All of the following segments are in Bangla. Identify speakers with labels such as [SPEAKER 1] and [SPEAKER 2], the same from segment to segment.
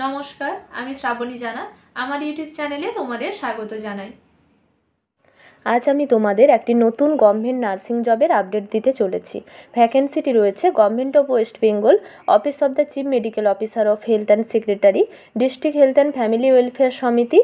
[SPEAKER 1] নমস্কার আমি শ্রাবণী জানা আমার ইউটিউব চ্যানেলে তোমাদের স্বাগত জানাই আজ আমি তোমাদের একটি নতুন গভর্নমেন্ট নার্সিং জবের আপডেট দিতে চলেছি ভ্যাকেন্সিটি রয়েছে government of West Bengal office of the chief medical officer of health and secretary district health and family welfare সমিতি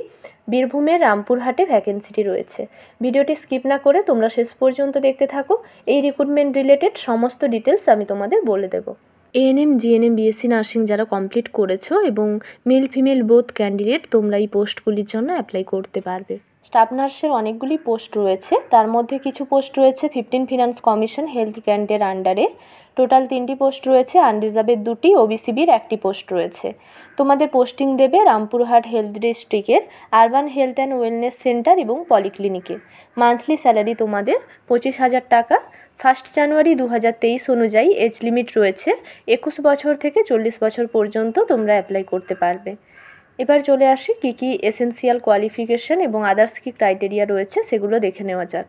[SPEAKER 1] বীরভূমের রামপুরহাটে ভ্যাকেন্সিটি রয়েছে ভিডিওটি স্কিপ না করে তোমরা শেষ পর্যন্ত দেখতে থাকো এই রিক্রুটমেন্ট রিলেটেড সমস্ত ডিটেলস আমি তোমাদের বলে দেবো এএনএম জিএনএম বিএসসি নার্সিং যারা কমপ্লিট করেছো এবং মেল ফিমেল বোথ ক্যান্ডিডেট তোমরা এই পোস্টগুলির জন্য অ্যাপ্লাই করতে পারবে স্টাফ নার্সের অনেকগুলি পোস্ট রয়েছে তার মধ্যে কিছু পোস্ট রয়েছে ফিফটিন ফিনান্স কমিশন হেলথ ক্যান্ডের আন্ডারে টোটাল তিনটি পোস্ট রয়েছে আনরিজার্ভের দুটি ও বিসিবির একটি পোস্ট রয়েছে তোমাদের পোস্টিং দেবে রামপুরহাট হেলথ ডিস্ট্রিক্টের urban health and wellness centre এবং পলিক্লিনিকে মান্থলি স্যালারি তোমাদের পঁচিশ হাজার টাকা ফার্স্ট জানুয়ারি দু অনুযায়ী এজ লিমিট রয়েছে একুশ বছর থেকে চল্লিশ বছর পর্যন্ত তোমরা অ্যাপ্লাই করতে পারবে এবার চলে আসি কী কী এসেন্সিয়াল কোয়ালিফিকেশান এবং আদার্স কী ক্রাইটেরিয়া রয়েছে সেগুলো দেখে নেওয়া যাক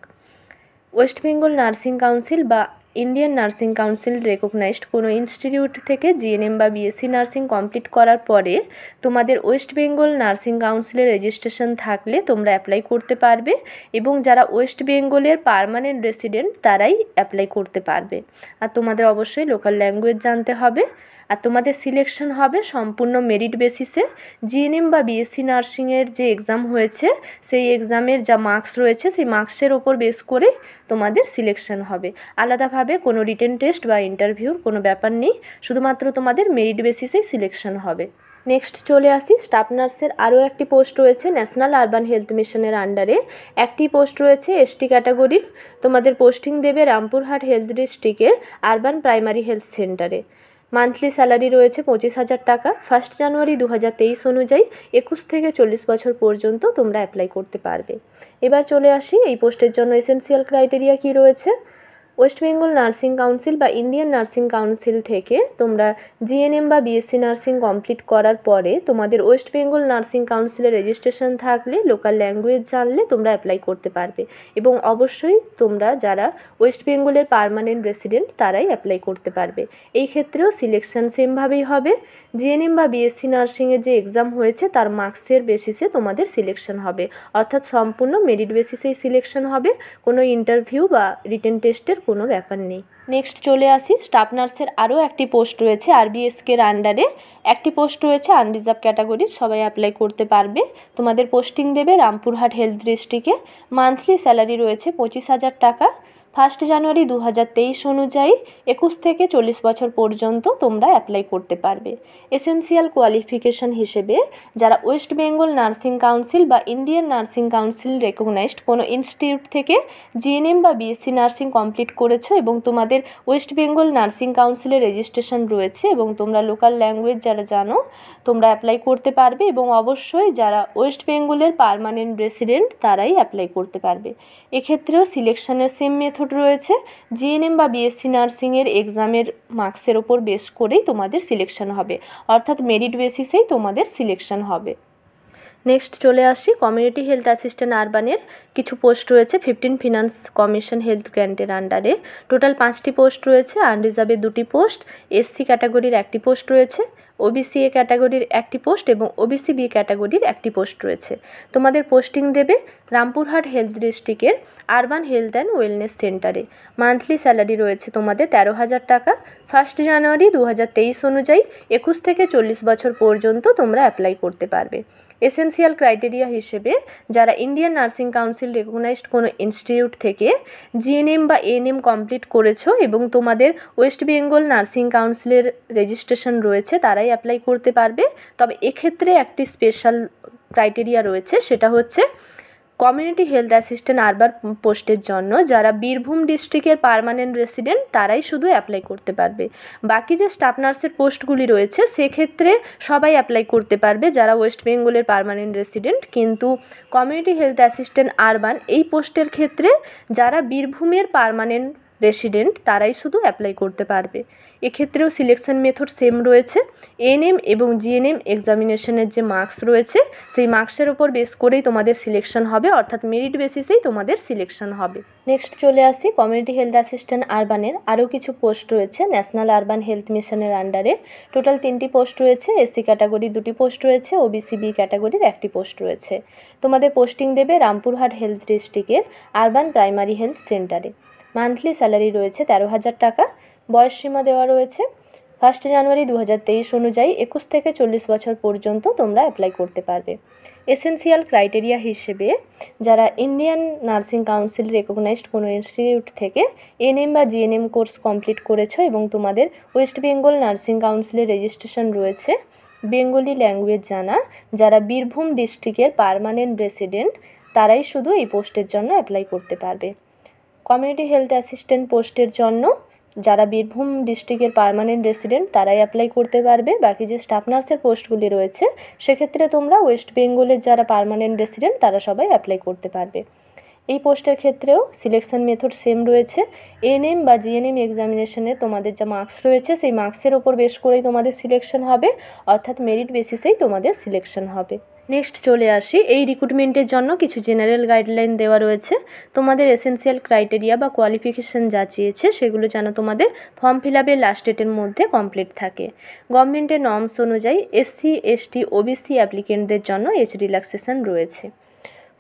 [SPEAKER 1] ওয়েস্ট বেঙ্গল নার্সিং কাউন্সিল বা ইন্ডিয়ান নার্সিং কাউন্সিল রেকগনাইজড কোনো ইনস্টিটিউট থেকে জিএনএম বা বিএসসি নার্সিং কমপ্লিট করার পরে তোমাদের ওয়েস্ট বেঙ্গল নার্সিং কাউন্সিলের রেজিস্ট্রেশন থাকলে তোমরা অ্যাপ্লাই করতে পারবে এবং যারা ওয়েস্ট বেঙ্গলের পারমানেন্ট রেসিডেন্ট তারাই অ্যাপ্লাই করতে পারবে আর তোমাদের অবশ্যই লোকাল ল্যাঙ্গুয়েজ জানতে হবে আর তোমাদের সিলেকশন হবে সম্পূর্ণ মেরিট বেসিসে জিএনএম বা বিএসসি নার্সিংয়ের যে এক্সাম হয়েছে সেই এক্সামের যা মার্কস রয়েছে সেই মার্কসের ওপর বেস করে তোমাদের সিলেকশন হবে আলাদাভাবে কোনো রিটেন টেস্ট বা ইন্টারভিউর কোনো ব্যাপার নেই শুধুমাত্র তোমাদের মেরিট বেসিসেই সিলেকশন হবে নেক্সট চলে আসি স্টাফ নার্সের আরও একটি পোস্ট রয়েছে ন্যাশনাল আরবান হেলথ মিশনের আন্ডারে একটি পোস্ট রয়েছে এসটি ক্যাটাগরির তোমাদের পোস্টিং দেবে রামপুরহাট হেলথ ডিস্ট্রিক্টের আরবান প্রাইমারি হেলথ সেন্টারে মান্থলি স্যালারি রয়েছে পঁচিশ হাজার টাকা ফার্স্ট জানুয়ারি দু হাজার তেইশ অনুযায়ী একুশ থেকে চল্লিশ বছর পর্যন্ত তোমরা অ্যাপ্লাই করতে পারবে এবার চলে আসি এই পোস্টের জন্য এসেন্সিয়াল ক্রাইটেরিয়া কি রয়েছে ওয়েস্ট বেঙ্গল নার্সিং কাউন্সিল বা ইন্ডিয়ান নার্সিং কাউন্সিল থেকে তোমরা জিএনএম বা বিএসসি নার্সিং কমপ্লিট করার পরে তোমাদের ওয়েস্ট বেঙ্গল নার্সিং কাউন্সিলে রেজিস্ট্রেশন থাকলে লোকাল ল্যাঙ্গুয়েজ জানলে তোমরা অ্যাপ্লাই করতে পারবে এবং অবশ্যই তোমরা যারা ওয়েস্ট বেঙ্গলের পারমানেন্ট রেসিডেন্ট তারাই অ্যাপ্লাই করতে পারবে এই ক্ষেত্রেও সিলেকশন সেমভাবেই হবে জিএনএম বা বিএসসি নার্সিংয়ের যে এক্সাম হয়েছে তার মার্কসের বেসিসে তোমাদের সিলেকশন হবে অর্থাৎ সম্পূর্ণ মেরিট বেসিসেই সিলেকশন হবে কোনো ইন্টারভিউ বা রিটেন টেস্টের কোনো ব্যাপার নেই নেক্সট চলে আসি স্টাফ নার্সের আরও একটি পোস্ট রয়েছে আরবিএসকের আন্ডারে একটি পোস্ট রয়েছে আনরিজার্ভ ক্যাটাগরির সবাই অ্যাপ্লাই করতে পারবে তোমাদের পোস্টিং দেবে রামপুরহাট হেলথ ডিস্ট্রিক্টে মান্থলি স্যালারি রয়েছে পঁচিশ হাজার টাকা ফার্স্ট জানুয়ারি দু অনুযায়ী একুশ থেকে চল্লিশ বছর পর্যন্ত তোমরা অ্যাপ্লাই করতে পারবে এসেন্সিয়াল কোয়ালিফিকেশন হিসেবে যারা ওয়েস্ট বেঙ্গল নার্সিং কাউন্সিল বা ইন্ডিয়ান নার্সিং কাউন্সিল রেকগনাইজড কোনো ইনস্টিটিউট থেকে জিএনএম বা বিএসসি নার্সিং কমপ্লিট করেছো এবং তোমাদের ওয়েস্ট বেঙ্গল নার্সিং কাউন্সিলে রেজিস্ট্রেশন রয়েছে এবং তোমরা লোকাল ল্যাঙ্গুয়েজ যারা জানো তোমরা অ্যাপ্লাই করতে পারবে এবং অবশ্যই যারা ওয়েস্ট বেঙ্গলের পারমানেন্ট রেসিডেন্ট তারাই অ্যাপ্লাই করতে পারবে এক্ষেত্রেও সিলেকশনের সেম মেথড মেথড রয়েছে জিএনএম বা বিএসসি নার্সিংয়ের এক্সামের মার্কসের ওপর বেস করেই তোমাদের সিলেকশন হবে অর্থাৎ মেরিট বেসিসেই তোমাদের সিলেকশন হবে নেক্সট চলে আসি কমিউনিটি হেলথ অ্যাসিস্ট্যান্ট আরবানের কিছু পোস্ট রয়েছে ফিফটিন ফিনান্স কমিশন হেলথ গ্র্যান্টের আন্ডারে টোটাল পাঁচটি পোস্ট রয়েছে আনরিজার্ভের দুটি পোস্ট এসসি ক্যাটাগরির একটি পোস্ট রয়েছে ওবিসি এ ক্যাটাগরির একটি পোস্ট এবং ওবিসি বি ক্যাটাগরির একটি পোস্ট রয়েছে তোমাদের পোস্টিং দেবে রামপুরহাট হেলথ ডিস্ট্রিক্টের আরবান হেলথ অ্যান্ড ওয়েলনেস সেন্টারে মান্থলি স্যালারি রয়েছে তোমাদের তেরো হাজার টাকা ফার্স্ট জানুয়ারি দু অনুযায়ী একুশ থেকে চল্লিশ বছর পর্যন্ত তোমরা অ্যাপ্লাই করতে পারবে এসেন্সিয়াল ক্রাইটেরিয়া হিসেবে যারা ইন্ডিয়ান নার্সিং কাউন্সিল রেকগনাইজড কোনো ইনস্টিটিউট থেকে জিএনএম বা এএনএম কমপ্লিট করেছো এবং তোমাদের ওয়েস্ট বেঙ্গল নার্সিং কাউন্সিলের রেজিস্ট্রেশন রয়েছে তারাই অ্যাপ্লাই করতে পারবে তবে এক্ষেত্রে একটি স্পেশাল ক্রাইটেরিয়া রয়েছে সেটা হচ্ছে কমিউনিটি হেলথ অ্যাসিস্ট্যান্ট আরবার পোস্টের জন্য যারা বীরভূম ডিস্ট্রিক্টের পারমানেন্ট রেসিডেন্ট তারাই শুধু অ্যাপ্লাই করতে পারবে বাকি যে স্টাফ নার্সের পোস্টগুলি রয়েছে সেক্ষেত্রে সবাই অ্যাপ্লাই করতে পারবে যারা ওয়েস্ট বেঙ্গলের পারমানেন্ট রেসিডেন্ট কিন্তু কমিউনিটি হেলথ অ্যাসিস্ট্যান্ট আরবান এই পোস্টের ক্ষেত্রে যারা বীরভূমের পারমানেন্ট রেসিডেন্ট তারাই শুধু অ্যাপ্লাই করতে পারবে এক্ষেত্রেও সিলেকশন মেথড সেম রয়েছে এএনএম এবং জিএনএম এক্সামিনেশনের যে মার্কস রয়েছে সেই মার্কসের ওপর বেস করেই তোমাদের সিলেকশন হবে অর্থাৎ মেরিট বেসিসেই তোমাদের সিলেকশন হবে নেক্সট চলে আসি কমিউনিটি হেলথ অ্যাসিস্ট্যান্ট আরবানের আরও কিছু পোস্ট রয়েছে ন্যাশনাল আরবান হেলথ মিশনের আন্ডারে টোটাল তিনটি পোস্ট রয়েছে এসসি ক্যাটাগরির দুটি পোস্ট রয়েছে ওবিসি বি ক্যাটাগরির একটি পোস্ট রয়েছে তোমাদের পোস্টিং দেবে রামপুরহাট হেলথ ডিস্ট্রিক্টের আরবান প্রাইমারি হেলথ সেন্টারে মান্থলি স্যালারি রয়েছে তেরো হাজার টাকা বয়সসীমা দেওয়া রয়েছে ফার্স্ট জানুয়ারি দু তেইশ অনুযায়ী একুশ থেকে চল্লিশ বছর পর্যন্ত তোমরা অ্যাপ্লাই করতে পারবে এসেন্সিয়াল ক্রাইটেরিয়া হিসেবে যারা ইন্ডিয়ান নার্সিং কাউন্সিল রেকগনাইজড কোনো ইনস্টিটিউট থেকে এনএম বা জিএনএম কোর্স কমপ্লিট করেছো এবং তোমাদের ওয়েস্ট বেঙ্গল নার্সিং কাউন্সিলের রেজিস্ট্রেশন রয়েছে বেঙ্গলি ল্যাঙ্গুয়েজ জানা যারা বীরভূম ডিস্ট্রিক্টের পারমানেন্ট রেসিডেন্ট তারাই শুধু এই পোস্টের জন্য অ্যাপ্লাই করতে পারবে কমিউনিটি হেলথ অ্যাসিস্ট্যান্ট পোস্টের জন্য যারা বীরভূম ডিস্ট্রিক্টের পারমানেন্ট রেসিডেন্ট তারাই অ্যাপ্লাই করতে পারবে বাকি যে স্টাফ নার্সের পোস্টগুলি রয়েছে সেক্ষেত্রে তোমরা ওয়েস্ট বেঙ্গলের যারা পারমানেন্ট রেসিডেন্ট তারা সবাই অ্যাপ্লাই করতে পারবে এই পোস্টের ক্ষেত্রেও সিলেকশন মেথড সেম রয়েছে এনএম বা জিএনএম এক্সামিনেশনে তোমাদের যা মার্কস রয়েছে সেই মার্কসের ওপর বেশ করেই তোমাদের সিলেকশন হবে অর্থাৎ মেরিট বেসিসেই তোমাদের সিলেকশন হবে নেক্সট চলে আসি এই রিক্রুটমেন্টের জন্য কিছু জেনারেল গাইডলাইন দেওয়া রয়েছে তোমাদের এসেন্সিয়াল ক্রাইটেরিয়া বা কোয়ালিফিকেশান যা চেয়েছে সেগুলো যেন তোমাদের ফর্ম ফিল আপের লাস্ট ডেটের মধ্যে কমপ্লিট থাকে গভর্নমেন্টের নর্মস অনুযায়ী এসসি এসটি ওবিসি অ্যাপ্লিকেন্টদের জন্য এজ রিল্যাক্সেশন রয়েছে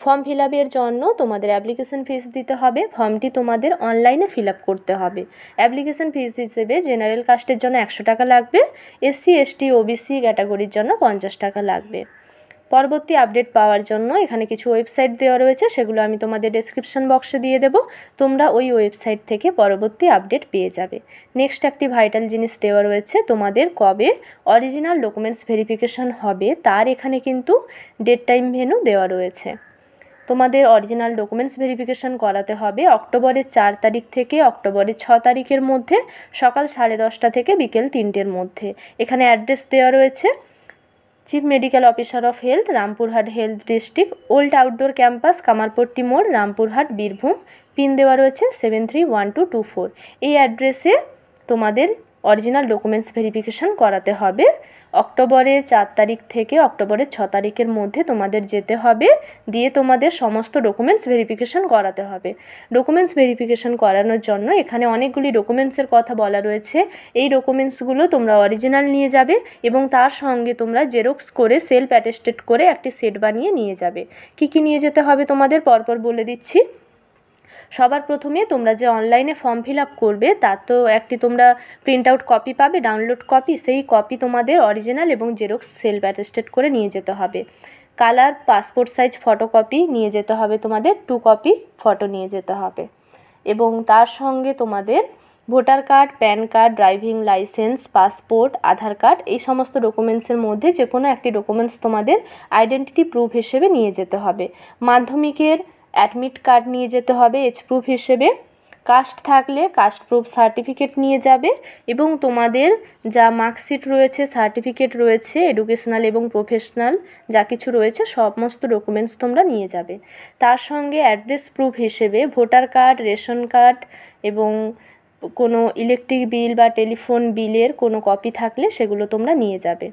[SPEAKER 1] ফর্ম ফিল আপের জন্য তোমাদের অ্যাপ্লিকেশন ফিস দিতে হবে ফর্মটি তোমাদের অনলাইনে ফিল আপ করতে হবে অ্যাপ্লিকেশন ফিস হিসেবে জেনারেল কাস্টের জন্য একশো টাকা লাগবে এসসি এসটি ওবিসি ক্যাটাগরির জন্য পঞ্চাশ টাকা লাগবে পরবর্তী আপডেট পাওয়ার জন্য এখানে কিছু ওয়েবসাইট দেওয়া রয়েছে সেগুলো আমি তোমাদের ডেসক্রিপশন বক্সে দিয়ে দেব তোমরা ওই ওয়েবসাইট থেকে পরবর্তী আপডেট পেয়ে যাবে নেক্সট একটি ভাইটাল জিনিস দেওয়া রয়েছে তোমাদের কবে অরিজিনাল ডকুমেন্টস ভেরিফিকেশান হবে তার এখানে কিন্তু ডেট টাইম ভেনু দেওয়া রয়েছে তোমাদের অরিজিনাল ডকুমেন্টস ভেরিফিকেশান করাতে হবে অক্টোবরের চার তারিখ থেকে অক্টোবরের ছ তারিখের মধ্যে সকাল সাড়ে দশটা থেকে বিকেল তিনটের মধ্যে এখানে অ্যাড্রেস দেওয়া রয়েছে chief medical officer of health Rampurhat health district old outdoor campus Kamarpatti মোড় রামপুরহাট বীরভূম পিন দেওয়া রয়েছে seven three one two two four এই অ্যাড্রেসে তোমাদের অরিজিনাল ডকুমেন্টস ভেরিফিকেশান করাতে হবে অক্টোবরের চার তারিখ থেকে অক্টোবরের ছ তারিখের মধ্যে তোমাদের যেতে হবে দিয়ে তোমাদের সমস্ত ডকুমেন্টস ভেরিফিকেশান করাতে হবে ডকুমেন্টস ভেরিফিকেশান করানোর জন্য এখানে অনেকগুলি ডকুমেন্টসের কথা বলা রয়েছে এই ডকুমেন্টসগুলো তোমরা অরিজিনাল নিয়ে যাবে এবং তার সঙ্গে তোমরা জেরক্স করে সেলফ অ্যাটেস্টেড করে একটি সেট বানিয়ে নিয়ে যাবে কি কি নিয়ে যেতে হবে তোমাদের পরপর বলে দিচ্ছি সবার প্রথমে তোমরা যে অনলাইনে ফর্ম ফিল আপ করবে তার তো একটি তোমরা প্রিন্ট আউট কপি পাবে ডাউনলোড কপি সেই কপি তোমাদের অরিজিনাল এবং জেরক্স সেলফ অ্যাটেস্টেড করে নিয়ে যেতে হবে কালার পাসপোর্ট সাইজ ফটোকপি নিয়ে যেতে হবে তোমাদের টু কপি ফটো নিয়ে যেতে হবে এবং তার সঙ্গে তোমাদের voter card pan card driving licence passport Aadhaar card এই সমস্ত ডকুমেন্টসের মধ্যে যে কোনো একটি ডকুমেন্টস তোমাদের আইডেন্টিটি প্রুফ হিসেবে নিয়ে যেতে হবে মাধ্যমিকের অ্যাডমিট কার্ড নিয়ে যেতে হবে এজ প্রুফ হিসেবে কাস্ট থাকলে কাস্ট প্রুফ সার্টিফিকেট নিয়ে যাবে এবং তোমাদের যা মার্কশিট রয়েছে সার্টিফিকেট রয়েছে এডুকেশনাল এবং প্রফেশনাল যা কিছু রয়েছে সমস্ত ডকুমেন্টস তোমরা নিয়ে যাবে তার সঙ্গে অ্যাড্রেস প্রুফ হিসেবে ভোটার কার্ড রেশন কার্ড এবং কোনো ইলেকট্রিক বিল বা টেলিফোন বিলের কোনো কপি থাকলে সেগুলো তোমরা নিয়ে যাবে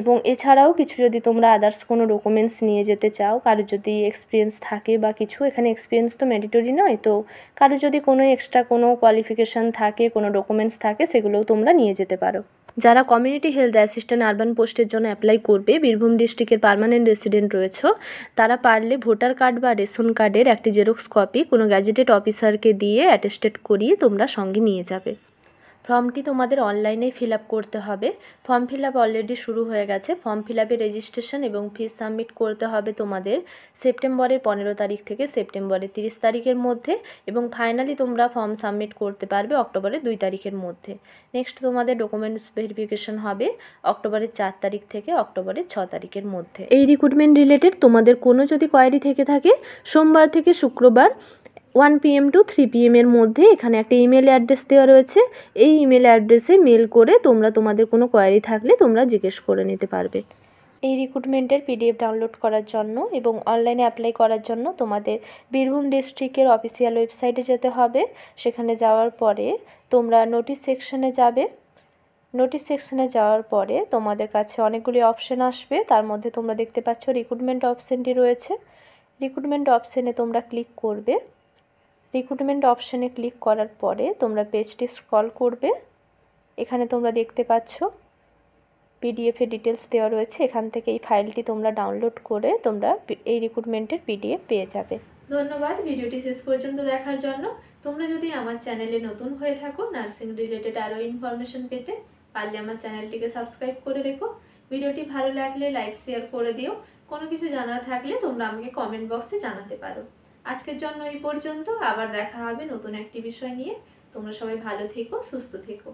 [SPEAKER 1] এবং এছাড়াও কিছু যদি তোমরা আদার্স কোনো ডকুমেন্টস নিয়ে যেতে চাও কারো যদি এক্সপিরিয়েন্স থাকে বা কিছু এখানে এক্সপিরিয়েন্স তো ম্যান্ডেটরি নয় তো কারোর যদি কোনো এক্সট্রা কোনো কোয়ালিফিকেশান থাকে কোনো ডকুমেন্টস থাকে সেগুলোও তোমরা নিয়ে যেতে পারো যারা কমিউনিটি হেলথ অ্যাসিস্ট্যান্ট আরবান পোস্টের জন্য অ্যাপ্লাই করবে বীরভূম ডিস্ট্রিক্টের পারমানেন্ট রেসিডেন্ট রয়েছে তারা পারলে ভোটার কার্ড বা রেশন কার্ডের একটি জেরক্স কপি কোনো গ্যাজেটেড অফিসারকে দিয়ে অ্যাটেস্টেড করিয়ে তোমরা সঙ্গে নিয়ে যাবে ফর্মটি তোমাদের অনলাইনে ফিল করতে হবে ফর্ম ফিল অলরেডি শুরু হয়ে গেছে ফর্ম ফিল রেজিস্ট্রেশন এবং ফিস সাবমিট করতে হবে তোমাদের সেপ্টেম্বরের পনেরো তারিখ থেকে সেপ্টেম্বরের তিরিশ তারিখের মধ্যে এবং ফাইনালি তোমরা ফর্ম সাবমিট করতে পারবে অক্টোবরের দুই তারিখের মধ্যে নেক্সট তোমাদের ডকুমেন্টস ভেরিফিকেশন হবে অক্টোবরের চার তারিখ থেকে অক্টোবরের ছ তারিখের মধ্যে এই রিক্রুটমেন্ট রিলেটেড তোমাদের কোনো যদি কোয়ারি থেকে থাকে সোমবার থেকে শুক্রবার ওয়ান পিএম টু থ্রি এমের মধ্যে এখানে একটা ইমেল অ্যাড্রেস দেওয়া রয়েছে এই ইমেল অ্যাড্রেসে মেল করে তোমরা তোমাদের কোনো কোয়ারি থাকলে তোমরা জিজ্ঞেস করে নিতে পারবে এই রিক্রুটমেন্টের পিডিএফ ডাউনলোড করার জন্য এবং অনলাইনে অ্যাপ্লাই করার জন্য তোমাদের বীরভূম ডিস্ট্রিক্টের অফিসিয়াল ওয়েবসাইটে যেতে হবে সেখানে যাওয়ার পরে তোমরা নোটিশ সেকশনে যাবে নোটিশ সেকশনে যাওয়ার পরে তোমাদের কাছে অনেকগুলি অপশান আসবে তার মধ্যে তোমরা দেখতে পাচ্ছ রিক্রুটমেন্ট অপশানটি রয়েছে রিক্রুটমেন্ট অপশানে তোমরা ক্লিক করবে রিক্রুটমেন্ট অপশানে ক্লিক করার পরে তোমরা পেজটি স্ক্রল করবে এখানে তোমরা দেখতে পাচ্ছ পিডিএফে ডিটেলস দেওয়া রয়েছে এখান থেকে এই ফাইলটি তোমরা ডাউনলোড করে তোমরা এই রিক্রুটমেন্টের পিডিএফ পেয়ে যাবে ধন্যবাদ ভিডিওটি শেষ পর্যন্ত দেখার জন্য তোমরা যদি আমার চ্যানেলে নতুন হয়ে থাকো নার্সিং রিলেটেড আরও ইনফরমেশন পেতে পারলে আমার চ্যানেলটিকে সাবস্ক্রাইব করে রেখো ভিডিওটি ভালো লাগলে লাইক শেয়ার করে দিও কোনো কিছু জানার থাকলে তোমরা আমাকে কমেন্ট বক্সে জানাতে পারো আজকের জন্য এই পর্যন্ত আবার দেখা হবে নতুন একটি বিষয় নিয়ে তোমরা সবাই ভালো থেকো সুস্থ থেকো